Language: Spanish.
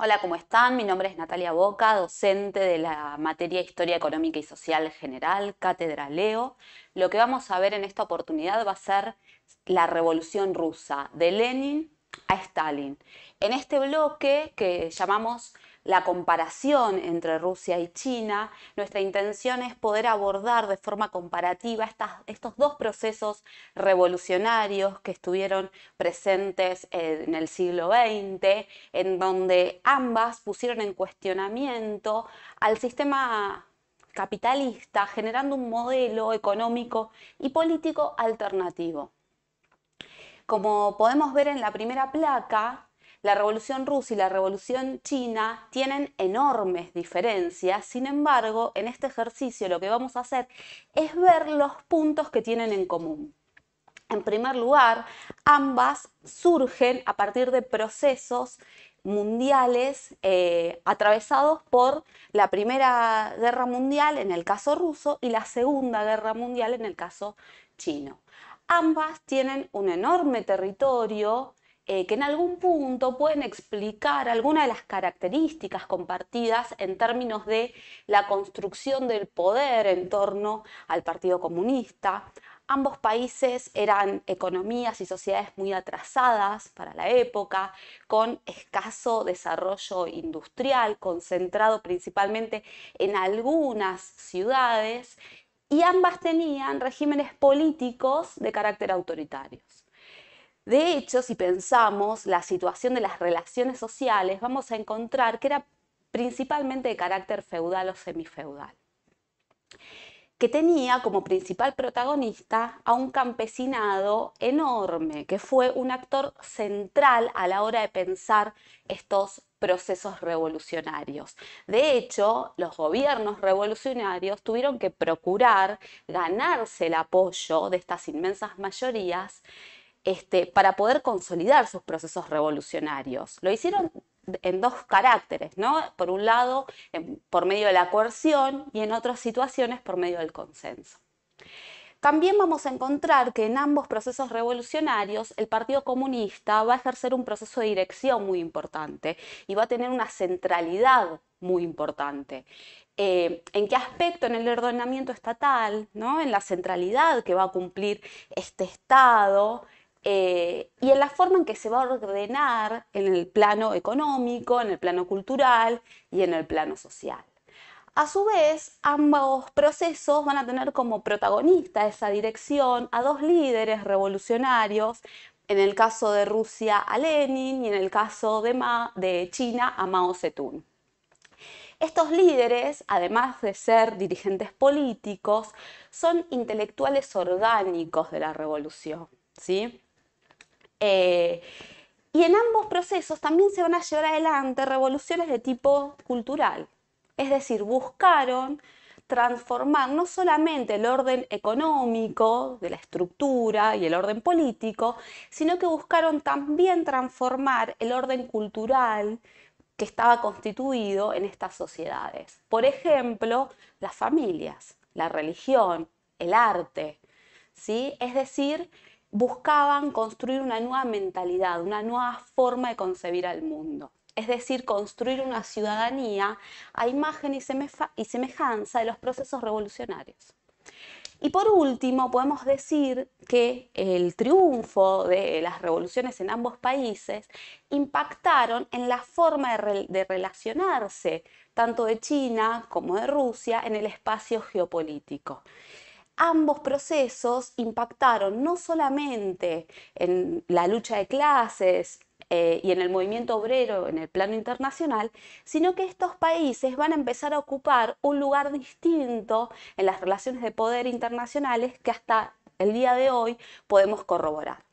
Hola, ¿cómo están? Mi nombre es Natalia Boca, docente de la materia Historia Económica y Social General, Cátedra Leo. Lo que vamos a ver en esta oportunidad va a ser la Revolución Rusa de Lenin a Stalin. En este bloque que llamamos la comparación entre Rusia y China, nuestra intención es poder abordar de forma comparativa estos dos procesos revolucionarios que estuvieron presentes en el siglo XX, en donde ambas pusieron en cuestionamiento al sistema capitalista, generando un modelo económico y político alternativo. Como podemos ver en la primera placa, la Revolución Rusa y la Revolución China tienen enormes diferencias, sin embargo, en este ejercicio lo que vamos a hacer es ver los puntos que tienen en común. En primer lugar, ambas surgen a partir de procesos mundiales eh, atravesados por la Primera Guerra Mundial en el caso ruso y la Segunda Guerra Mundial en el caso chino ambas tienen un enorme territorio eh, que en algún punto pueden explicar algunas de las características compartidas en términos de la construcción del poder en torno al Partido Comunista. Ambos países eran economías y sociedades muy atrasadas para la época, con escaso desarrollo industrial, concentrado principalmente en algunas ciudades y ambas tenían regímenes políticos de carácter autoritarios. De hecho, si pensamos la situación de las relaciones sociales, vamos a encontrar que era principalmente de carácter feudal o semifeudal que tenía como principal protagonista a un campesinado enorme, que fue un actor central a la hora de pensar estos procesos revolucionarios. De hecho, los gobiernos revolucionarios tuvieron que procurar ganarse el apoyo de estas inmensas mayorías este, para poder consolidar sus procesos revolucionarios. Lo hicieron en dos caracteres, ¿no? Por un lado, por medio de la coerción y en otras situaciones por medio del consenso. También vamos a encontrar que en ambos procesos revolucionarios el Partido Comunista va a ejercer un proceso de dirección muy importante y va a tener una centralidad muy importante. Eh, ¿En qué aspecto? En el ordenamiento estatal, ¿no? en la centralidad que va a cumplir este Estado eh, y en la forma en que se va a ordenar en el plano económico, en el plano cultural y en el plano social. A su vez, ambos procesos van a tener como protagonista esa dirección a dos líderes revolucionarios, en el caso de Rusia a Lenin y en el caso de, de China a Mao Zedong. Estos líderes, además de ser dirigentes políticos, son intelectuales orgánicos de la revolución. ¿sí? Eh, y en ambos procesos también se van a llevar adelante revoluciones de tipo cultural, es decir, buscaron transformar no solamente el orden económico de la estructura y el orden político, sino que buscaron también transformar el orden cultural que estaba constituido en estas sociedades. Por ejemplo, las familias, la religión, el arte, ¿sí? Es decir, buscaban construir una nueva mentalidad, una nueva forma de concebir al mundo. Es decir, construir una ciudadanía a imagen y, semejanza de los procesos revolucionarios. Y por último, podemos decir que el triunfo de las revoluciones en ambos países impactaron en la forma de, relacionarse tanto de China como de Rusia en el espacio geopolítico ambos procesos impactaron no solamente en la lucha de clases, eh, y en el movimiento obrero en el plano internacional, sino que estos países van a empezar a ocupar un lugar distinto en las relaciones de poder internacionales que hasta el día de hoy podemos corroborar.